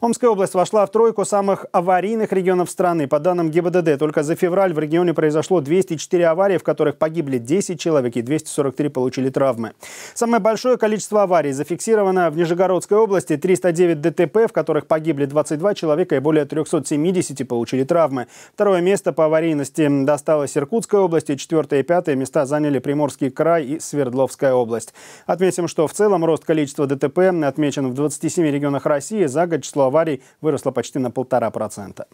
Омская область вошла в тройку самых аварийных регионов страны. По данным ГИБДД, только за февраль в регионе произошло 204 аварии, в которых погибли 10 человек и 243 получили травмы. Самое большое количество аварий зафиксировано в Нижегородской области. 309 ДТП, в которых погибли 22 человека и более 370 получили травмы. Второе место по аварийности досталось Иркутской области. Четвертое и пятое места заняли Приморский край и Свердловская область. Отметим, что в целом рост количества ДТП отмечен в 27 регионах России. За год число аварий выросла почти на полтора процента.